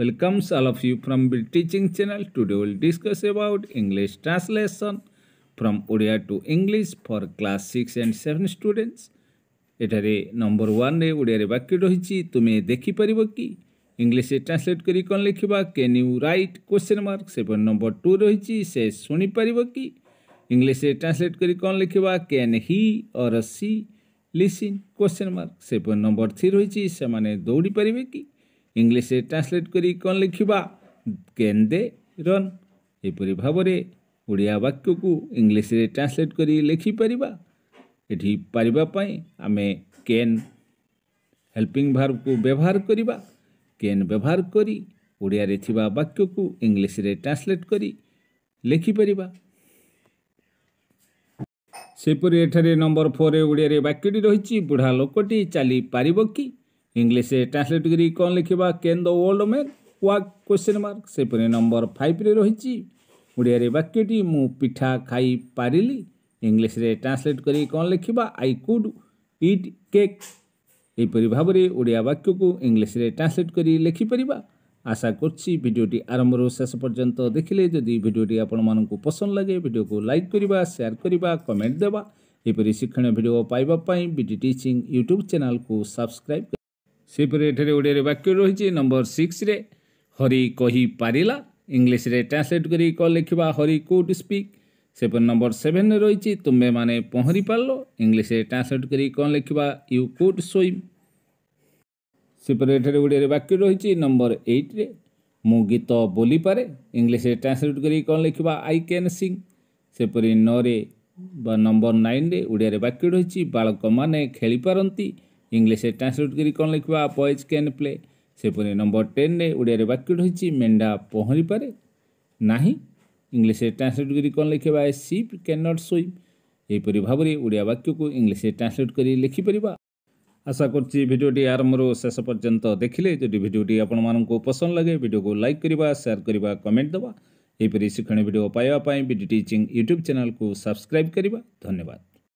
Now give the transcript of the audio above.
welcomes all of you from the teaching channel today we'll discuss about english translation from odia to english for class 6 and 7 students ଏଠାରେ number ୱାନ୍ରେ ଓଡ଼ିଆରେ ବାକ୍ୟ ରହିଛି ତୁମେ ଦେଖିପାରିବ କି ଇଂଲିଶରେ ଟ୍ରାନ୍ସଲେଟ୍ କରି କ'ଣ ଲେଖିବା can you write question mark ସେପଟେ ନମ୍ବର ଟୁ ରହିଛି ସେ ଶୁଣିପାରିବ କି ଇଂଲିଶରେ ଟ୍ରାନ୍ସଲେଟ୍ କରି କ'ଣ ଲେଖିବା can he or she listen question mark ସେପଟେ ନମ୍ବର ଥ୍ରୀ ରହିଛି ସେମାନେ ଦୌଡ଼ି ପାରିବେ କି ଇଂଲିଶରେ ଟ୍ରାନ୍ସଲେଟ୍ କରି କ'ଣ ଲେଖିବା କେନ୍ ଦେ ରନ୍ ଏପରି ଭାବରେ ଓଡ଼ିଆ ବାକ୍ୟକୁ ଇଂଲିଶରେ ଟ୍ରାନ୍ସଲେଟ୍ କରି ଲେଖିପାରିବା ଏଠି ପାରିବା ପାଇଁ ଆମେ କେନ୍ ହେଲ୍ପିଂ ଭାର୍ବକୁ ବ୍ୟବହାର କରିବା କେନ୍ ବ୍ୟବହାର କରି ଓଡ଼ିଆରେ ଥିବା ବାକ୍ୟକୁ ଇଂଲିଶରେ ଟ୍ରାନ୍ସଲେଟ୍ କରି ଲେଖିପାରିବା ସେପରି ଏଠାରେ ନମ୍ବର ଫୋର୍ରେ ଓଡ଼ିଆରେ ବାକ୍ୟଟି ରହିଛି ବୁଢ଼ା ଲୋକଟି ଚାଲିପାରିବ କି इंग्लीश ट्रांसलेट कर लिखा कैन द वर्ल्ड मे वा क्वेश्चन मार्क से नंबर फाइव रही ओडिया वाक्यटी मु पिठा खाई पारी इंग्लीश ट्रांसलेट कर लिखा आई कुड इट केक् यहपर भाव में ओडिया वाक्य को इंग्लीश ट्रांसलेट कर लिखिपर आशा करीडियोटी आरंभ शेष पर्यटन देखिले जदि भिडी आपण मानक पसंद लगे भिडियो को लाइक करने सेयार करने कमेंट देवा यहपरी शिक्षण भिडियो पाइबापी विजि टीचिंग यूट्यूब चेल को सब्सक्राइब ସେହିପରି ଏଠାରେ ଓଡ଼ିଆରେ ବାକ୍ୟ ରହିଛି ନମ୍ବର ସିକ୍ସରେ ହରି କହିପାରିଲା ଇଂଲିଶରେ ଟ୍ରାନ୍ସଲେଟ୍ କରି କ'ଣ ଲେଖିବା ହରି କୁଡ୍ ସ୍ପିକ୍ ସେପରି ନମ୍ବର ସେଭେନରେ ରହିଛି ତୁମେମାନେ ପହଁରି ପାରିଲ ଇଂଲିଶରେ ଟ୍ରାନ୍ସଲେଟ୍ କରି କ'ଣ ଲେଖିବା ୟୁ କୁଡ୍ ସ୍ୱିମ୍ ସେପରି ଏଠାରେ ଓଡ଼ିଆରେ ବାକ୍ୟ ରହିଛି ନମ୍ବର ଏଇଟ୍ରେ ମୁଁ ଗୀତ ବୋଲିପାରେ ଇଂଲିଶରେ ଟ୍ରାନ୍ସଲେଟ୍ କରି କ'ଣ ଲେଖିବା ଆଇ କ୍ୟାନ୍ ସିଂ ସେପରି ନରେ ବା ନମ୍ବର ନାଇନରେ ଓଡ଼ିଆରେ ବାକ୍ୟ ରହିଛି ବାଳକମାନେ ଖେଳିପାରନ୍ତି इंग्लीश ट्रांसलेट कर लिखा पॉइज कैन प्ले से पुरी नंबर टेन ओडिया वाक्य रही मेढा पहरी पाए ना इंग्लीश ट्रांसलेट कर लिखा ए सीप कैन नट स्विम यहपर भाव में ओडिया वाक्य को इंग्लीश ट्रांसलेट कर लिखिपर आशा करीडियोटी आरंभ शेष पर्यटन देखिले जो भिडटे आपण मानक पसंद लगे भिड को लाइक करने सेयार करने कमेंट दवा यहपरी शिक्षण भिड पाइबापी डी टीचिंग यूट्यूब चैनल को सब्सक्राइब करने धन्यवाद